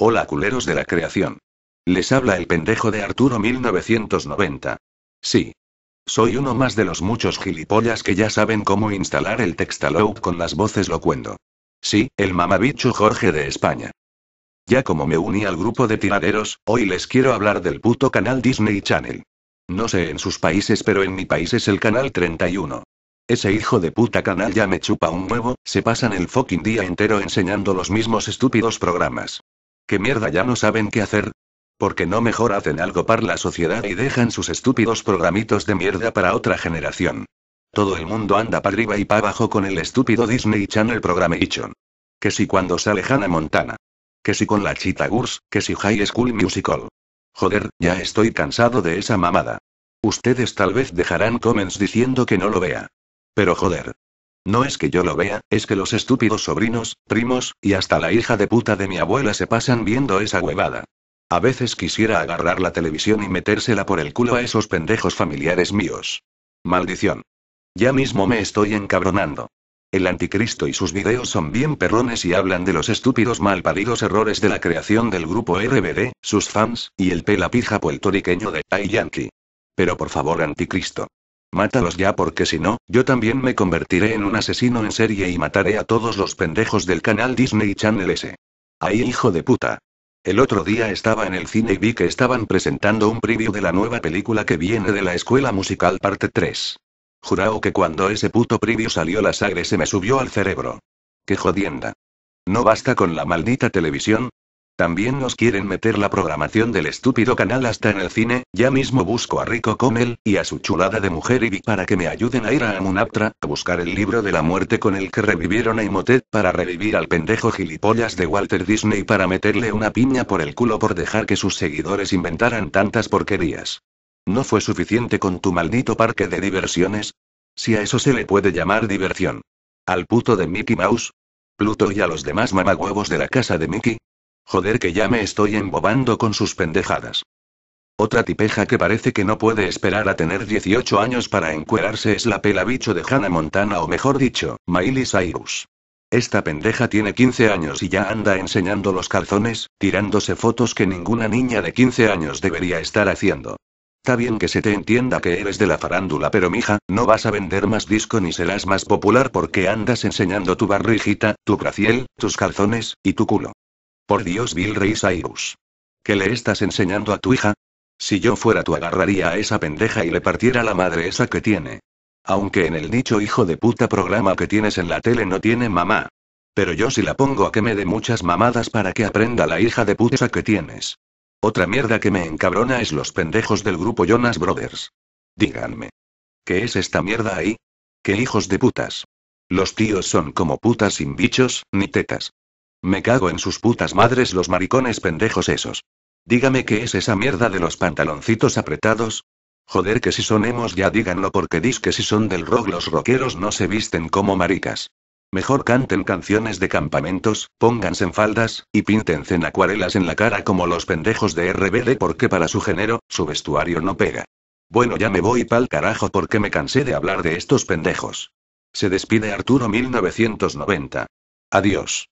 Hola culeros de la creación. Les habla el pendejo de Arturo 1990. Sí. Soy uno más de los muchos gilipollas que ya saben cómo instalar el textaloud con las voces locuendo. Sí, el mamabicho Jorge de España. Ya como me uní al grupo de tiraderos, hoy les quiero hablar del puto canal Disney Channel. No sé en sus países, pero en mi país es el canal 31. Ese hijo de puta canal ya me chupa un huevo, se pasan el fucking día entero enseñando los mismos estúpidos programas. Que mierda ya no saben qué hacer? Porque no mejor hacen algo para la sociedad y dejan sus estúpidos programitos de mierda para otra generación. Todo el mundo anda para arriba y para abajo con el estúpido Disney Channel Programation. Que si cuando sale Hannah Montana. Que si con la Chita Gurs, que si High School Musical. Joder, ya estoy cansado de esa mamada. Ustedes tal vez dejarán comments diciendo que no lo vea. Pero joder, no es que yo lo vea, es que los estúpidos sobrinos, primos, y hasta la hija de puta de mi abuela se pasan viendo esa huevada. A veces quisiera agarrar la televisión y metérsela por el culo a esos pendejos familiares míos. Maldición. Ya mismo me estoy encabronando. El anticristo y sus videos son bien perrones y hablan de los estúpidos malparidos errores de la creación del grupo RBD, sus fans, y el pelapija puertorriqueño de Ay Yankee. Pero por favor, anticristo. Mátalos ya porque si no, yo también me convertiré en un asesino en serie y mataré a todos los pendejos del canal Disney Channel S. ¡Ay hijo de puta. El otro día estaba en el cine y vi que estaban presentando un preview de la nueva película que viene de la escuela musical parte 3. Jurao que cuando ese puto preview salió la sangre se me subió al cerebro. ¡Qué jodienda! No basta con la maldita televisión, también nos quieren meter la programación del estúpido canal hasta en el cine, ya mismo busco a Rico Comel, y a su chulada de mujer Ivy para que me ayuden a ir a Amunaptra, a buscar el libro de la muerte con el que revivieron a Imhotep, para revivir al pendejo gilipollas de Walter Disney para meterle una piña por el culo por dejar que sus seguidores inventaran tantas porquerías. ¿No fue suficiente con tu maldito parque de diversiones? Si a eso se le puede llamar diversión. Al puto de Mickey Mouse, Pluto y a los demás mamagüevos de la casa de Mickey, Joder que ya me estoy embobando con sus pendejadas. Otra tipeja que parece que no puede esperar a tener 18 años para encuerarse es la pela bicho de Hannah Montana o mejor dicho, Miley Cyrus. Esta pendeja tiene 15 años y ya anda enseñando los calzones, tirándose fotos que ninguna niña de 15 años debería estar haciendo. Está bien que se te entienda que eres de la farándula, pero mija, no vas a vender más disco ni serás más popular porque andas enseñando tu barrijita, tu graciel, tus calzones, y tu culo. Por Dios, Bill rey Cyrus. ¿Qué le estás enseñando a tu hija? Si yo fuera tú agarraría a esa pendeja y le partiera la madre esa que tiene. Aunque en el dicho hijo de puta programa que tienes en la tele no tiene mamá. Pero yo sí la pongo a que me dé muchas mamadas para que aprenda la hija de puta que tienes. Otra mierda que me encabrona es los pendejos del grupo Jonas Brothers. Díganme. ¿Qué es esta mierda ahí? ¿Qué hijos de putas? Los tíos son como putas sin bichos, ni tetas. Me cago en sus putas madres los maricones pendejos esos. Dígame qué es esa mierda de los pantaloncitos apretados. Joder que si son hemos ya díganlo porque dis que si son del rock los rockeros no se visten como maricas. Mejor canten canciones de campamentos, pónganse en faldas, y píntense en acuarelas en la cara como los pendejos de RBD porque para su género, su vestuario no pega. Bueno ya me voy pa'l carajo porque me cansé de hablar de estos pendejos. Se despide Arturo 1990. Adiós.